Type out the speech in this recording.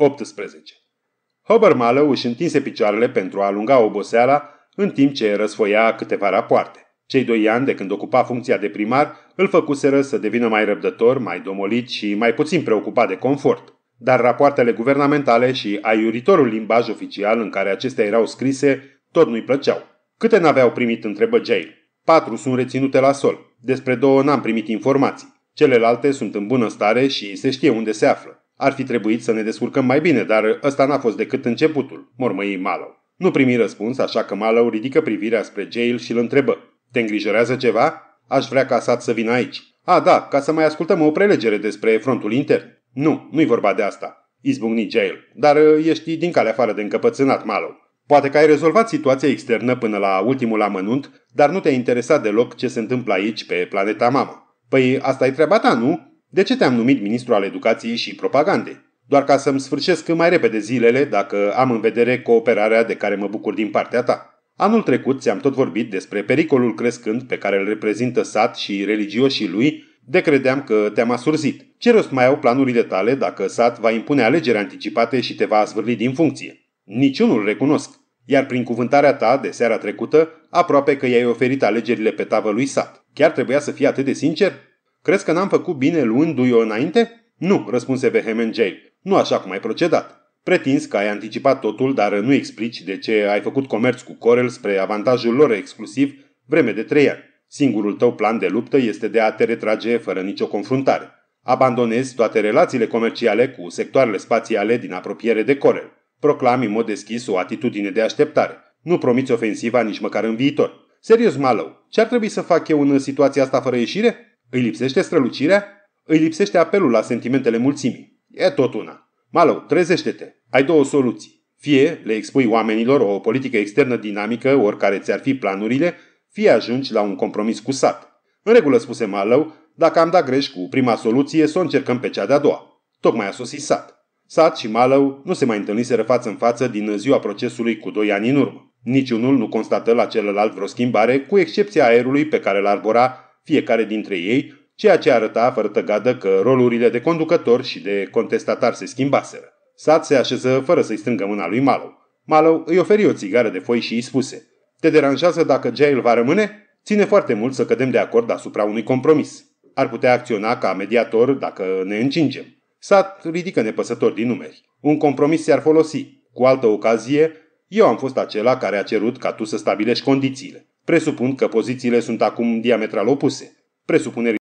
18. Mallow își întinse picioarele pentru a alunga oboseala în timp ce răsfoia câteva rapoarte. Cei doi ani de când ocupa funcția de primar îl făcuseră să devină mai răbdător, mai domolit și mai puțin preocupat de confort. Dar rapoartele guvernamentale și aiuritorul limbaj oficial în care acestea erau scrise tot nu-i plăceau. Câte n-aveau primit întrebă Jail? Patru sunt reținute la sol. Despre două n-am primit informații. Celelalte sunt în bună stare și se știe unde se află. Ar fi trebuit să ne descurcăm mai bine, dar ăsta n-a fost decât începutul, mormăi Malo. Nu primi răspuns, așa că Malo ridică privirea spre Jail și îl întrebă. Te îngrijorează ceva? Aș vrea ca Sat să vină aici. A, da, ca să mai ascultăm o prelegere despre frontul intern. Nu, nu-i vorba de asta. Izbucni Jail. Dar uh, ești din calea afară de încăpățânat, Malo. Poate că ai rezolvat situația externă până la ultimul amănunt, dar nu te-a interesat deloc ce se întâmplă aici, pe planeta mamă. Păi asta e treaba ta, nu? De ce te-am numit ministru al educației și propagandei? Doar ca să-mi sfârșesc mai repede zilele dacă am în vedere cooperarea de care mă bucur din partea ta. Anul trecut ți-am tot vorbit despre pericolul crescând pe care îl reprezintă sat și religioșii lui de credeam că te-am asurzit. Ce rost mai au planurile tale dacă SAT va impune alegeri anticipate și te va zvârli din funcție? Niciunul recunosc. Iar prin cuvântarea ta de seara trecută, aproape că i-ai oferit alegerile pe tavă lui SAT. Chiar trebuia să fii atât de sincer? Crezi că n-am făcut bine luându-i-o înainte? Nu, răspunse vehement Jay. Nu așa cum ai procedat. Pretins că ai anticipat totul, dar nu explici de ce ai făcut comerț cu Corel spre avantajul lor exclusiv vreme de trei ani. Singurul tău plan de luptă este de a te retrage fără nicio confruntare. Abandonezi toate relațiile comerciale cu sectoarele spațiale din apropiere de Corel. Proclami în mod deschis o atitudine de așteptare. Nu promiți ofensiva nici măcar în viitor. Serios, Malou, ce ar trebui să fac eu în situația asta fără ieșire? Îi lipsește strălucirea? Îi lipsește apelul la sentimentele mulțimii. E tot una. Malău, trezește-te. Ai două soluții. Fie le expui oamenilor o politică externă dinamică, oricare ți-ar fi planurile, fie ajungi la un compromis cu sat. În regulă spuse Malău, dacă am dat greș cu prima soluție, să o încercăm pe cea de-a doua. Tocmai a sosit sat. Sat și Malău nu se mai întâlniseră față în față din ziua procesului cu doi ani în urmă. Niciunul nu constată la celălalt vreo schimbare, cu excepția aerului pe care l-arbora fiecare dintre ei, ceea ce arăta fără tăgadă că rolurile de conducător și de contestatar se schimbaseră. Sat se așeză fără să-i strângă mâna lui Malou. Malou îi oferi o țigară de foi și îi spuse Te deranjează dacă Jail va rămâne? Ține foarte mult să cădem de acord asupra unui compromis. Ar putea acționa ca mediator dacă ne încingem. Sat ridică nepăsător din numeri. Un compromis se ar folosi. Cu altă ocazie, eu am fost acela care a cerut ca tu să stabilești condițiile. Presupun că pozițiile sunt acum diametral opuse. Presupuneri